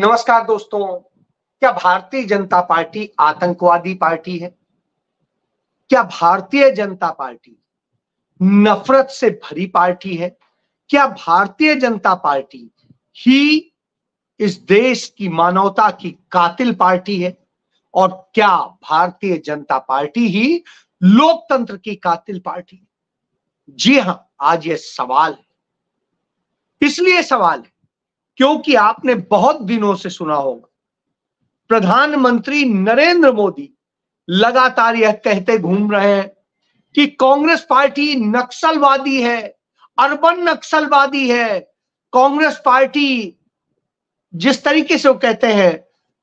नमस्कार दोस्तों क्या भारतीय जनता पार्टी आतंकवादी पार्टी है क्या भारतीय जनता पार्टी नफरत से भरी पार्टी है क्या भारतीय जनता पार्टी ही इस देश की मानवता की कातिल पार्टी है और क्या भारतीय जनता पार्टी ही लोकतंत्र की कातिल पार्टी जी हां आज यह सवाल है इसलिए सवाल है क्योंकि आपने बहुत दिनों से सुना होगा प्रधानमंत्री नरेंद्र मोदी लगातार यह कहते घूम रहे हैं कि कांग्रेस पार्टी नक्सलवादी है अर्बन नक्सलवादी है कांग्रेस पार्टी जिस तरीके से वो कहते हैं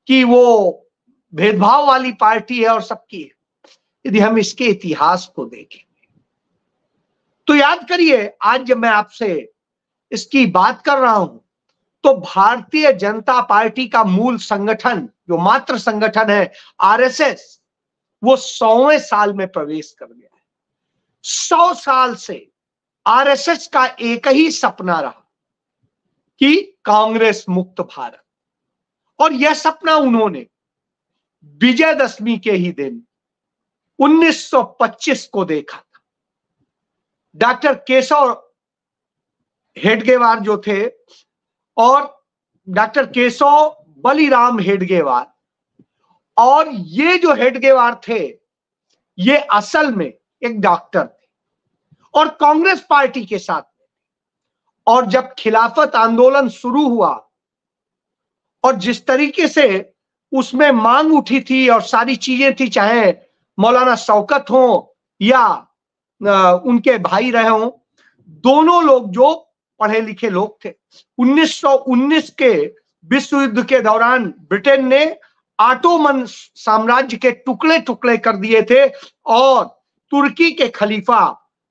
कि वो भेदभाव वाली पार्टी है और सबकी है यदि हम इसके इतिहास को देखें तो याद करिए आज जब मैं आपसे इसकी बात कर रहा हूं तो भारतीय जनता पार्टी का मूल संगठन जो मात्र संगठन है आरएसएस वो सौवें साल में प्रवेश कर गया है सौ साल से आरएसएस का एक ही सपना रहा कि कांग्रेस मुक्त भारत और यह सपना उन्होंने विजयदशमी के ही दिन 1925 को देखा था डॉक्टर केशव हेडगेवार जो थे और डॉक्टर केशव बलिराम हेडगेवार और ये जो हेडगेवार थे ये असल में एक डॉक्टर थे और कांग्रेस पार्टी के साथ और जब खिलाफत आंदोलन शुरू हुआ और जिस तरीके से उसमें मांग उठी थी और सारी चीजें थी चाहे मौलाना शौकत हो या उनके भाई रहे हों दोनों लोग जो पढ़े लिखे लोग थे 1919 के विश्व युद्ध के दौरान ब्रिटेन ने आटोमन साम्राज्य के टुकड़े टुकड़े कर दिए थे और तुर्की के खलीफा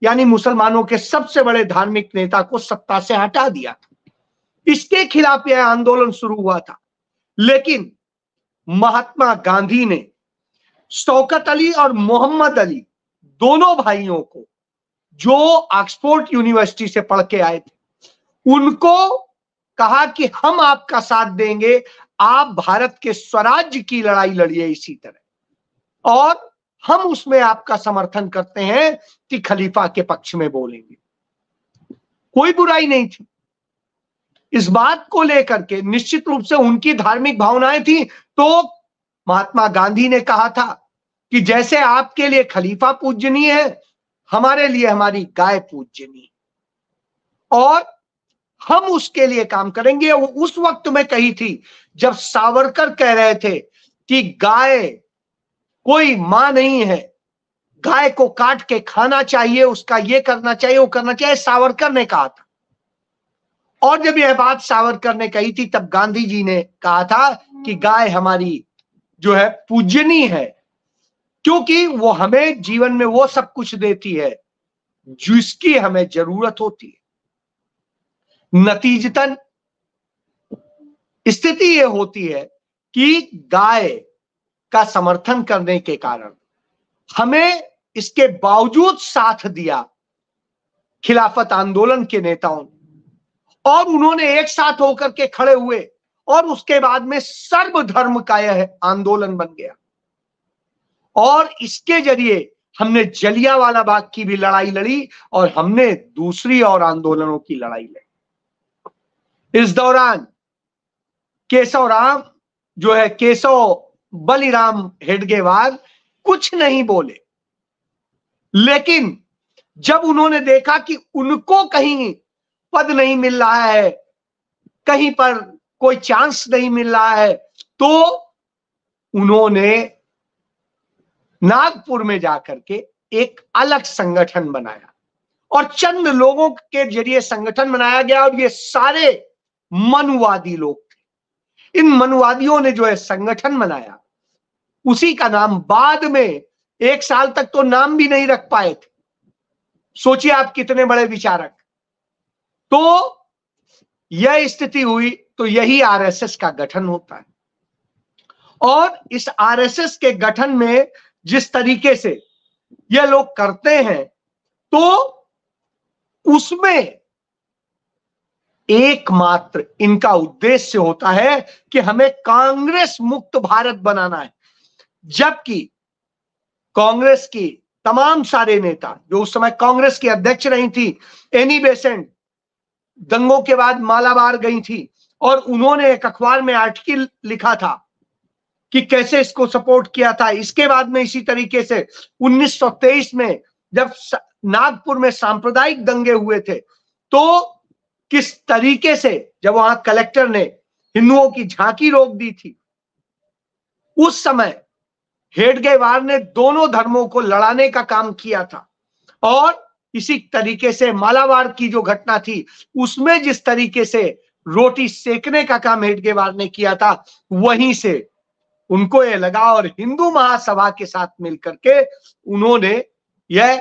यानी मुसलमानों के सबसे बड़े धार्मिक नेता को सत्ता से हटा दिया था इसके खिलाफ यह आंदोलन शुरू हुआ था लेकिन महात्मा गांधी ने शौकत अली और मोहम्मद अली दोनों भाइयों को जो ऑक्सफोर्ड यूनिवर्सिटी से पढ़ के आए थे उनको कहा कि हम आपका साथ देंगे आप भारत के स्वराज्य की लड़ाई लड़िए इसी तरह और हम उसमें आपका समर्थन करते हैं कि खलीफा के पक्ष में बोलेंगे कोई बुराई नहीं थी इस बात को लेकर के निश्चित रूप से उनकी धार्मिक भावनाएं थी तो महात्मा गांधी ने कहा था कि जैसे आपके लिए खलीफा पूजनीय है हमारे लिए हमारी गाय पूजनीय और हम उसके लिए काम करेंगे वो उस वक्त में कही थी जब सावरकर कह रहे थे कि गाय कोई मां नहीं है गाय को काट के खाना चाहिए उसका ये करना चाहिए वो करना चाहिए सावरकर ने कहा था और जब यह बात सावरकर ने कही थी तब गांधी जी ने कहा था कि गाय हमारी जो है पूजनी है क्योंकि वो हमें जीवन में वो सब कुछ देती है जिसकी हमें जरूरत होती है नतीजतन स्थिति यह होती है कि गाय का समर्थन करने के कारण हमें इसके बावजूद साथ दिया खिलाफत आंदोलन के नेताओं और उन्होंने एक साथ होकर के खड़े हुए और उसके बाद में सर्वधर्म का यह आंदोलन बन गया और इसके जरिए हमने जलिया वाला बाग की भी लड़ाई लड़ी और हमने दूसरी और आंदोलनों की लड़ाई लड़ी इस दौरान केशव राम जो है केशव बलिराम हेडगेवार कुछ नहीं बोले लेकिन जब उन्होंने देखा कि उनको कहीं पद नहीं मिल रहा है कहीं पर कोई चांस नहीं मिल रहा है तो उन्होंने नागपुर में जाकर के एक अलग संगठन बनाया और चंद लोगों के जरिए संगठन बनाया गया और ये सारे मनुवादी लोग थे इन मनुवादियों ने जो है संगठन बनाया उसी का नाम बाद में एक साल तक तो नाम भी नहीं रख पाए थे सोचिए आप कितने बड़े विचारक तो यह स्थिति हुई तो यही आरएसएस का गठन होता है और इस आरएसएस के गठन में जिस तरीके से यह लोग करते हैं तो उसमें एकमात्र इनका उद्देश्य होता है कि हमें कांग्रेस मुक्त भारत बनाना है जबकि कांग्रेस की तमाम सारे नेता जो उस समय कांग्रेस की अध्यक्ष रही थी एनी बेसेंट दंगों के बाद मालाबार गई थी और उन्होंने एक अखबार में आर्टिकल लिखा था कि कैसे इसको सपोर्ट किया था इसके बाद में इसी तरीके से 1923 में जब नागपुर में सांप्रदायिक दंगे हुए थे तो किस तरीके से जब वहां कलेक्टर ने हिंदुओं की झांकी रोक दी थी उस समय हेडगेवार ने दोनों धर्मों को लड़ाने का काम किया था और इसी तरीके से मालावार की जो घटना थी उसमें जिस तरीके से रोटी सेकने का काम हेडगेवार ने किया था वहीं से उनको यह लगा और हिंदू महासभा के साथ मिलकर के उन्होंने यह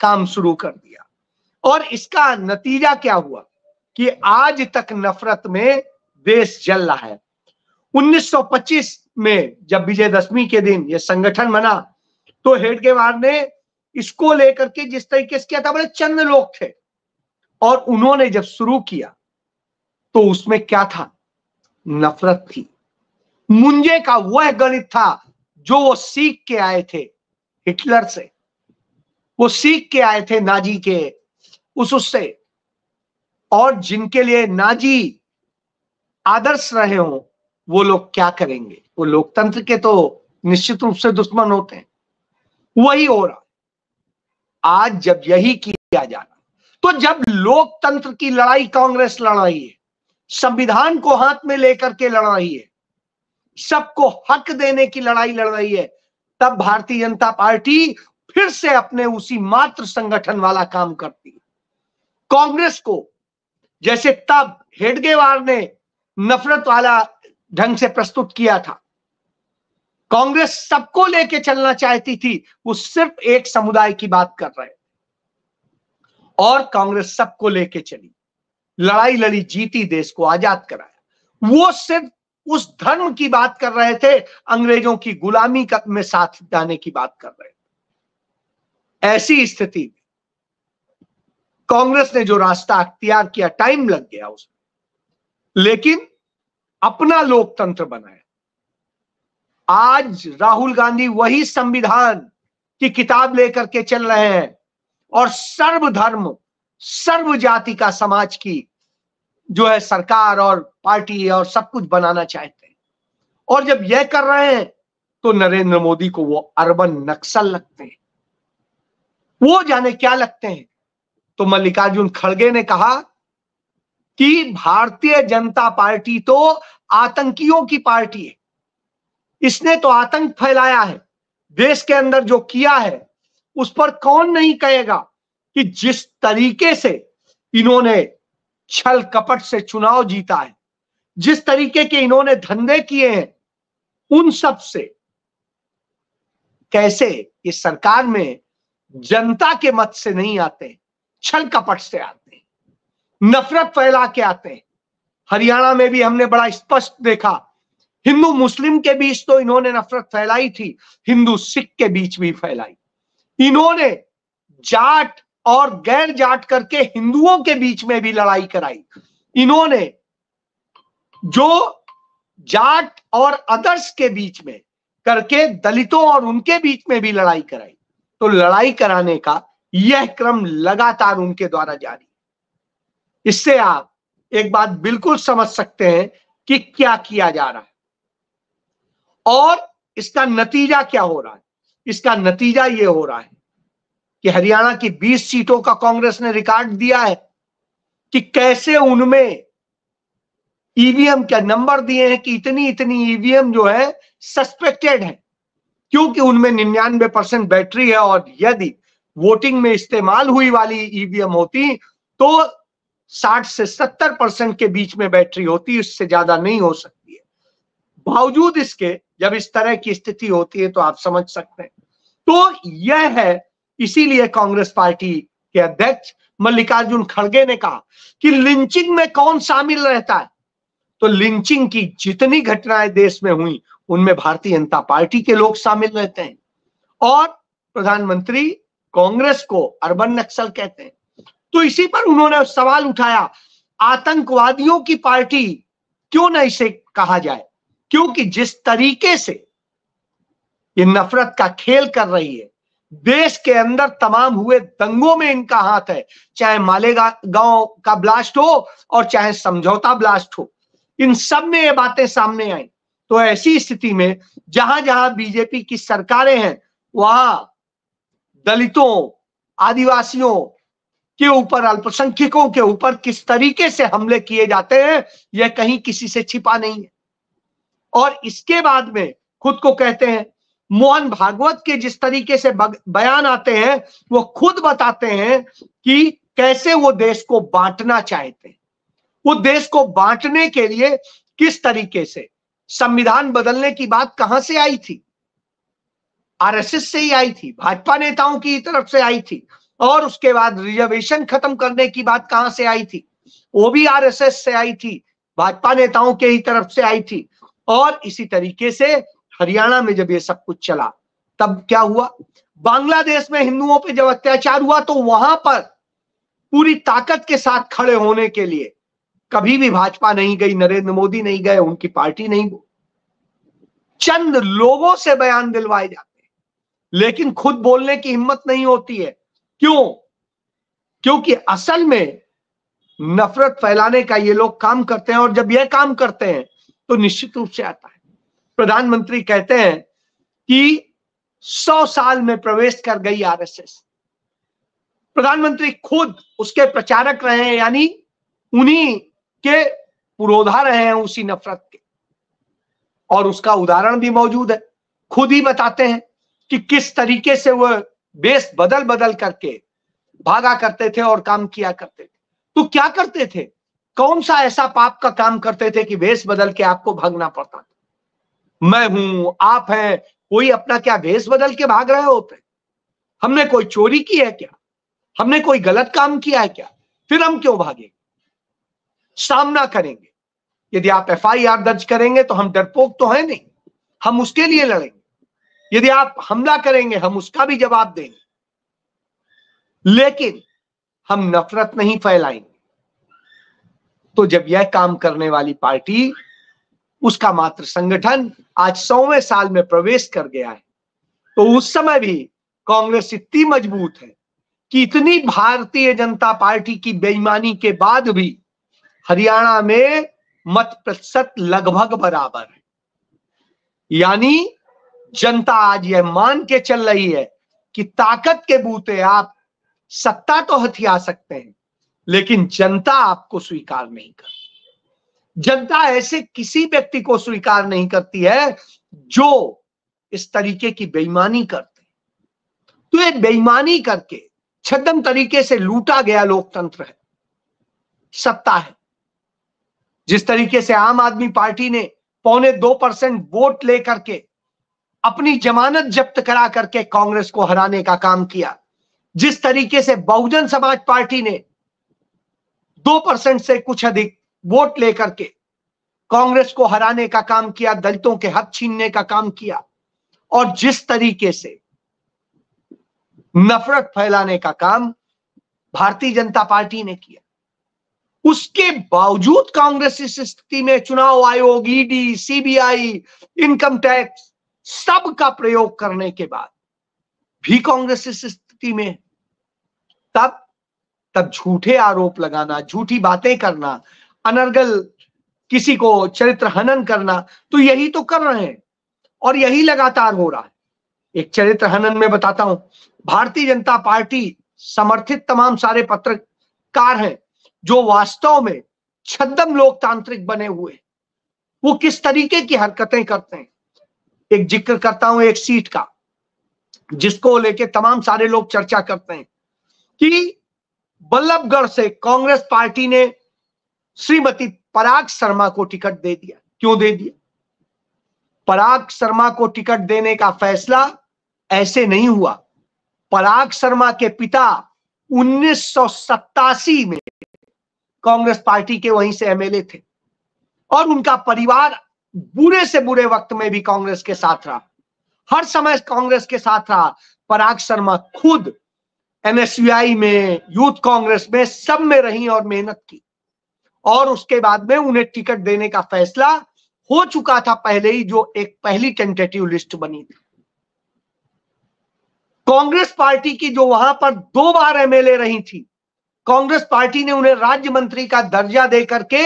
काम शुरू कर दिया और इसका नतीजा क्या हुआ कि आज तक नफरत में देश जल रहा है 1925 में जब विजयदशमी के दिन यह संगठन बना तो हेडगेवार ने इसको लेकर के जिस तरीके से किया था बड़े चंद लोग थे और उन्होंने जब शुरू किया तो उसमें क्या था नफरत थी मुंजे का वह गणित था जो वो सीख के आए थे हिटलर से वो सीख के आए थे नाजी के उस उससे और जिनके लिए नाजी आदर्श रहे हो वो लोग क्या करेंगे वो लोकतंत्र के तो निश्चित रूप से दुश्मन होते हैं वही हो रहा आज जब यही किया जा रहा तो जब लोकतंत्र की लड़ाई कांग्रेस लड़ रही है संविधान को हाथ में लेकर के लड़ रही है सबको हक देने की लड़ाई लड़ रही है तब भारतीय जनता पार्टी फिर से अपने उसी मात्र संगठन वाला काम करती है कांग्रेस को जैसे तब हेडगेवार ने नफरत वाला ढंग से प्रस्तुत किया था कांग्रेस सबको लेके चलना चाहती थी वो सिर्फ एक समुदाय की बात कर रहे और कांग्रेस सबको लेके चली लड़ाई लड़ी जीती देश को आजाद कराया वो सिर्फ उस धर्म की बात कर रहे थे अंग्रेजों की गुलामी में साथ जाने की बात कर रहे थे ऐसी स्थिति में कांग्रेस ने जो रास्ता अख्तियार किया टाइम लग गया उसमें लेकिन अपना लोकतंत्र बनाया आज राहुल गांधी वही संविधान की किताब लेकर के चल रहे हैं और सर्वधर्म सर्व जाति का समाज की जो है सरकार और पार्टी और सब कुछ बनाना चाहते हैं और जब यह कर रहे हैं तो नरेंद्र मोदी को वो अरबन नक्सल लगते हैं वो जाने क्या लगते हैं तो मल्लिकार्जुन खड़गे ने कहा कि भारतीय जनता पार्टी तो आतंकियों की पार्टी है इसने तो आतंक फैलाया है देश के अंदर जो किया है उस पर कौन नहीं कहेगा कि जिस तरीके से इन्होंने छल कपट से चुनाव जीता है जिस तरीके के इन्होंने धंधे किए हैं उन सब से कैसे ये सरकार में जनता के मत से नहीं आते हैं छल कपट से आते हैं नफरत फैला के आते हैं हरियाणा में भी हमने बड़ा स्पष्ट देखा हिंदू मुस्लिम के बीच तो इन्होंने नफरत फैलाई थी हिंदू सिख के बीच भी फैलाई इन्होंने जाट और गैर जाट करके हिंदुओं के बीच में भी लड़ाई कराई इन्होंने जो जाट और अदर्श के बीच में करके दलितों और उनके बीच में भी लड़ाई कराई तो लड़ाई कराने का यह क्रम लगातार उनके द्वारा जारी इससे आप एक बात बिल्कुल समझ सकते हैं कि क्या किया जा रहा है और इसका नतीजा क्या हो रहा है इसका नतीजा यह हो रहा है कि हरियाणा की 20 सीटों का कांग्रेस ने रिकॉर्ड दिया है कि कैसे उनमें ईवीएम क्या नंबर दिए हैं कि इतनी इतनी ईवीएम जो है सस्पेक्टेड है क्योंकि उनमें निन्यानवे परसेंट बैटरी है और यदि वोटिंग में इस्तेमाल हुई वाली ईवीएम होती तो 60 से 70 परसेंट के बीच में बैटरी होती उससे ज्यादा नहीं हो सकती है बावजूद इसके जब इस तरह की स्थिति होती है तो आप समझ सकते हैं तो यह है इसीलिए कांग्रेस पार्टी के अध्यक्ष मल्लिकार्जुन खड़गे ने कहा कि लिंचिंग में कौन शामिल रहता है तो लिंचिंग की जितनी घटनाएं देश में हुई उनमें भारतीय जनता पार्टी के लोग शामिल रहते हैं और प्रधानमंत्री कांग्रेस को अर्बन नक्सल कहते हैं तो इसी पर उन्होंने सवाल उठाया आतंकवादियों की पार्टी क्यों ना इसे कहा जाए क्योंकि जिस तरीके से ये नफरत का खेल कर रही है देश के अंदर तमाम हुए दंगों में इनका हाथ है चाहे मालेगा गांव का ब्लास्ट हो और चाहे समझौता ब्लास्ट हो इन सब में ये बातें सामने आई तो ऐसी स्थिति में जहां जहां बीजेपी की सरकारें हैं वहां दलितों आदिवासियों के ऊपर अल्पसंख्यकों के ऊपर किस तरीके से हमले किए जाते हैं यह कहीं किसी से छिपा नहीं है और इसके बाद में खुद को कहते हैं मोहन भागवत के जिस तरीके से बयान आते हैं वो खुद बताते हैं कि कैसे वो देश को बांटना चाहते हैं वो देश को बांटने के लिए किस तरीके से संविधान बदलने की बात कहां से आई थी आरएसएस से ही आई थी भाजपा नेताओं की तरफ से आई थी और उसके बाद रिजर्वेशन खत्म करने की बात कहां से आई थी वो भी आरएसएस से आई थी भाजपा नेताओं के ही तरफ से आई थी और इसी तरीके से हरियाणा में जब ये सब कुछ चला तब क्या हुआ बांग्लादेश में हिंदुओं पे जब अत्याचार हुआ तो वहां पर पूरी ताकत के साथ खड़े होने के लिए कभी भी भाजपा नहीं गई नरेंद्र मोदी नहीं गए उनकी पार्टी नहीं चंद लोगों से बयान दिलवाए जाते लेकिन खुद बोलने की हिम्मत नहीं होती है क्यों क्योंकि असल में नफरत फैलाने का ये लोग काम करते हैं और जब यह काम करते हैं तो निश्चित रूप से आता है प्रधानमंत्री कहते हैं कि सौ साल में प्रवेश कर गई आरएसएस प्रधानमंत्री खुद उसके प्रचारक रहे हैं यानी उन्हीं के पुरोधा रहे हैं उसी नफरत के और उसका उदाहरण भी मौजूद है खुद ही बताते हैं कि किस तरीके से वह बेस बदल बदल करके भागा करते थे और काम किया करते थे तो क्या करते थे कौन सा ऐसा पाप का काम करते थे कि भेष बदल के आपको भागना पड़ता था मैं हूं आप हैं कोई अपना क्या भेष बदल के भाग रहे होते हमने कोई चोरी की है क्या हमने कोई गलत काम किया है क्या फिर हम क्यों भागे सामना करेंगे यदि आप एफ दर्ज करेंगे तो हम डरपोक तो है नहीं हम उसके लिए लड़ेंगे यदि आप हमला करेंगे हम उसका भी जवाब देंगे लेकिन हम नफरत नहीं फैलाएंगे तो जब यह काम करने वाली पार्टी उसका मात्र संगठन आज सौवें साल में प्रवेश कर गया है तो उस समय भी कांग्रेस इतनी मजबूत है कि इतनी भारतीय जनता पार्टी की बेईमानी के बाद भी हरियाणा में मत प्रतिशत लगभग बराबर है यानी जनता आज यह मान के चल रही है कि ताकत के बूते आप सत्ता तो हथिया सकते हैं लेकिन जनता आपको स्वीकार नहीं करती जनता ऐसे किसी व्यक्ति को स्वीकार नहीं करती है जो इस तरीके की बेईमानी करते तो ये बेईमानी करके छदम तरीके से लूटा गया लोकतंत्र है सत्ता है जिस तरीके से आम आदमी पार्टी ने पौने दो परसेंट वोट लेकर के अपनी जमानत जब्त करा करके कांग्रेस को हराने का काम किया जिस तरीके से बहुजन समाज पार्टी ने दो परसेंट से कुछ अधिक वोट लेकर के कांग्रेस को हराने का काम किया दलितों के हक छीनने का काम किया और जिस तरीके से नफरत फैलाने का काम भारतीय जनता पार्टी ने किया उसके बावजूद कांग्रेस इस स्थिति में चुनाव आयोग ईडी सीबीआई इनकम टैक्स सब का प्रयोग करने के बाद भी कांग्रेस इस स्थिति में तब तब झूठे आरोप लगाना झूठी बातें करना अनर्गल किसी को चरित्र हनन करना तो यही तो कर रहे हैं और यही लगातार हो रहा है एक चरित्र हनन में बताता हूं भारतीय जनता पार्टी समर्थित तमाम सारे पत्रकार हैं जो वास्तव में छद्म लोकतांत्रिक बने हुए वो किस तरीके की हरकतें करते हैं एक जिक्र करता हूं एक सीट का जिसको लेके तमाम सारे लोग चर्चा करते हैं कि बल्लभगढ़ से कांग्रेस पार्टी ने श्रीमती पराग शर्मा को टिकट दे दिया क्यों दे दिया पराग शर्मा को टिकट देने का फैसला ऐसे नहीं हुआ पराग शर्मा के पिता उन्नीस में कांग्रेस पार्टी के वहीं से एमएलए थे और उनका परिवार बुरे से बुरे वक्त में भी कांग्रेस के साथ रहा हर समय कांग्रेस के साथ रहा पराग शर्मा खुद एनएसयूआई में यूथ कांग्रेस में सब में रही और मेहनत की और उसके बाद में उन्हें टिकट देने का फैसला हो चुका था पहले ही जो एक पहली टेंटेटिव लिस्ट बनी थी कांग्रेस पार्टी की जो वहां पर दो बार एमएलए रही थी कांग्रेस पार्टी ने उन्हें राज्य मंत्री का दर्जा दे करके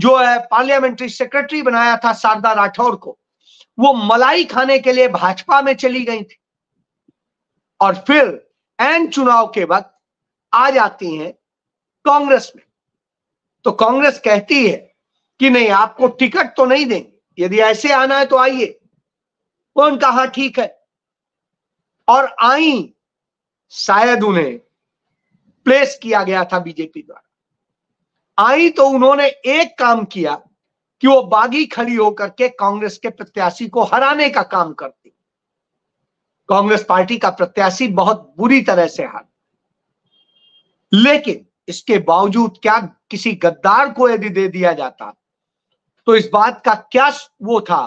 जो है पार्लियामेंट्री सेक्रेटरी बनाया था शारदा राठौर को वो मलाई खाने के लिए भाजपा में चली गई थी और फिर एन चुनाव के वक्त आ जाती हैं कांग्रेस में तो कांग्रेस कहती है कि नहीं आपको टिकट तो नहीं देंगे यदि ऐसे आना है तो आइए वो उनका हाँ ठीक है और आई शायद उन्हें प्लेस किया गया था बीजेपी द्वारा आई तो उन्होंने एक काम किया कि वो बागी खड़ी होकर के कांग्रेस के प्रत्याशी को हराने का काम करती कांग्रेस पार्टी का प्रत्याशी बहुत बुरी तरह से हार लेकिन इसके बावजूद क्या किसी गद्दार को यदि दे दिया जाता तो इस बात का क्या वो था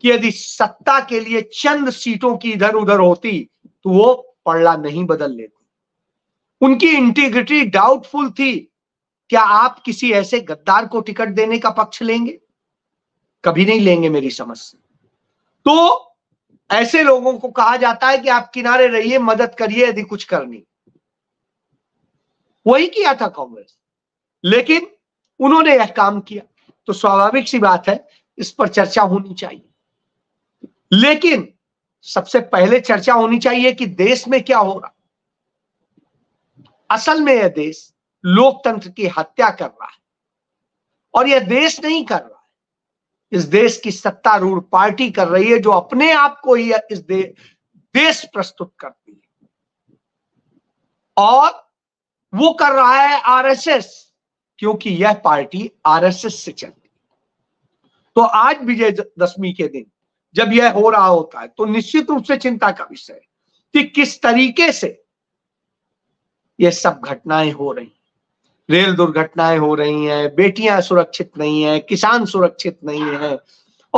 कि यदि सत्ता के लिए चंद सीटों की इधर उधर होती तो वो पड़ला नहीं बदल लेती उनकी इंटीग्रिटी डाउटफुल थी क्या आप किसी ऐसे गद्दार को टिकट देने का पक्ष लेंगे कभी नहीं लेंगे मेरी समझ से तो ऐसे लोगों को कहा जाता है कि आप किनारे रहिए मदद करिए यदि कुछ करनी वही किया था कांग्रेस लेकिन उन्होंने यह काम किया तो स्वाभाविक सी बात है इस पर चर्चा होनी चाहिए लेकिन सबसे पहले चर्चा होनी चाहिए कि देश में क्या हो रहा असल में यह देश लोकतंत्र की हत्या कर रहा है और यह देश नहीं कर रहा है इस देश की सत्तारूढ़ पार्टी कर रही है जो अपने आप को ही इस दे, देश प्रस्तुत करती है और वो कर रहा है आरएसएस क्योंकि यह पार्टी आरएसएस से चलती है तो आज विजय दशमी के दिन जब यह हो रहा होता है तो निश्चित रूप से चिंता का विषय है कि किस तरीके से यह सब घटनाएं हो रही रेल दुर्घटनाएं हो रही हैं बेटियां सुरक्षित नहीं है किसान सुरक्षित नहीं है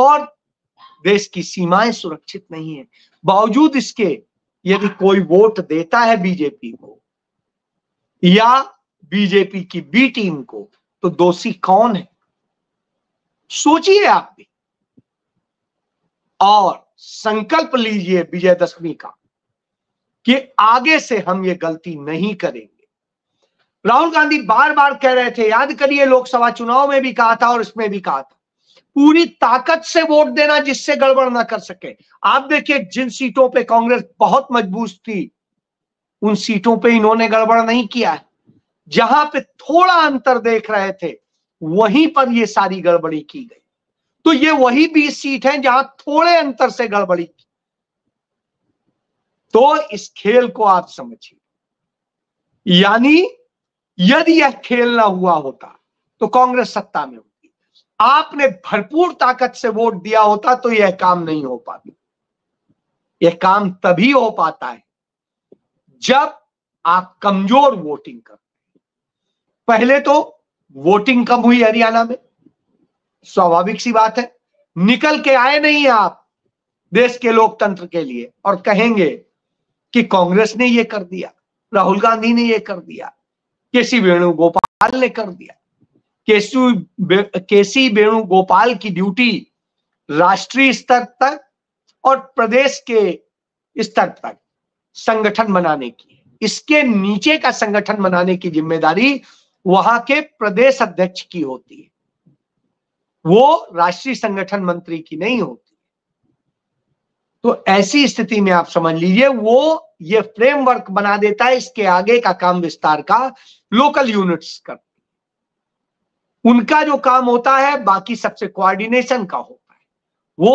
और देश की सीमाएं सुरक्षित नहीं है बावजूद इसके यदि कोई वोट देता है बीजेपी को या बीजेपी की बी टीम को तो दोषी कौन है सोचिए आप भी और संकल्प लीजिए विजयदशमी का कि आगे से हम ये गलती नहीं करेंगे राहुल गांधी बार बार कह रहे थे याद करिए लोकसभा चुनाव में भी कहा था और इसमें भी कहा था पूरी ताकत से वोट देना जिससे गड़बड़ ना कर सके आप देखिए जिन सीटों पे कांग्रेस बहुत मजबूत थी उन सीटों पे इन्होंने गड़बड़ नहीं किया है जहां पे थोड़ा अंतर देख रहे थे वहीं पर ये सारी गड़बड़ी की गई तो ये वही बीस सीट है जहां थोड़े अंतर से गड़बड़ी की तो इस खेल को आप समझिए यानी यदि यह खेल ना हुआ होता तो कांग्रेस सत्ता में होती आपने भरपूर ताकत से वोट दिया होता तो यह काम नहीं हो पाता यह काम तभी हो पाता है जब आप कमजोर वोटिंग कर पहले तो वोटिंग कम हुई हरियाणा में स्वाभाविक सी बात है निकल के आए नहीं आप देश के लोकतंत्र के लिए और कहेंगे कि कांग्रेस ने यह कर दिया राहुल गांधी ने यह कर दिया केसी वेणुगोपाल ने कर दिया केसी केसी वेणुगोपाल की ड्यूटी राष्ट्रीय स्तर तक और प्रदेश के स्तर तक संगठन बनाने की है इसके नीचे का संगठन बनाने की जिम्मेदारी वहां के प्रदेश अध्यक्ष की होती है वो राष्ट्रीय संगठन मंत्री की नहीं होती तो ऐसी स्थिति में आप समझ लीजिए वो ये फ्रेमवर्क बना देता है इसके आगे का काम विस्तार का लोकल यूनिट्स का उनका जो काम होता है बाकी सबसे कोऑर्डिनेशन का होता है वो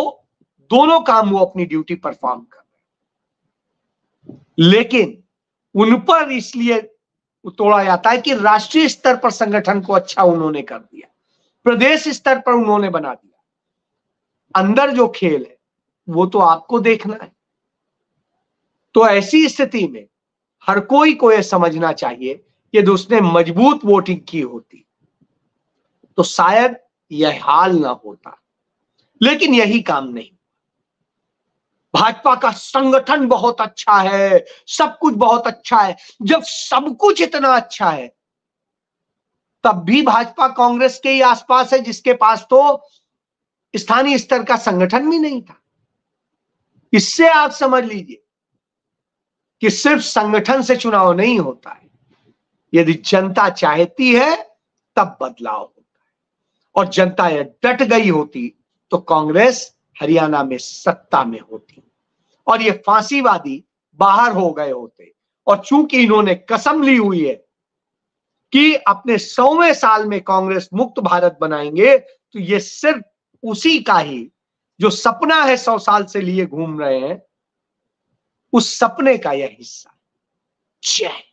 दोनों काम वो अपनी ड्यूटी परफॉर्म कर रहे लेकिन उन पर इसलिए तोड़ा जाता है कि राष्ट्रीय स्तर पर संगठन को अच्छा उन्होंने कर दिया प्रदेश स्तर पर उन्होंने बना दिया अंदर जो खेल है वो तो आपको देखना है तो ऐसी स्थिति में हर कोई को यह समझना चाहिए कि यदि उसने मजबूत वोटिंग की होती तो शायद यह हाल ना होता लेकिन यही काम नहीं भाजपा का संगठन बहुत अच्छा है सब कुछ बहुत अच्छा है जब सब कुछ इतना अच्छा है तब भी भाजपा कांग्रेस के ही आसपास है जिसके पास तो स्थानीय स्तर का संगठन भी नहीं था इससे आप समझ लीजिए कि सिर्फ संगठन से चुनाव नहीं होता है यदि जनता चाहती है तब बदलाव होता है और जनता डट गई होती तो कांग्रेस हरियाणा में सत्ता में होती और ये फांसीवादी बाहर हो गए होते और चूंकि इन्होंने कसम ली हुई है कि अपने सौवें साल में कांग्रेस मुक्त भारत बनाएंगे तो ये सिर्फ उसी का ही जो सपना है सौ साल से लिए घूम रहे हैं उस सपने का यह हिस्सा चैन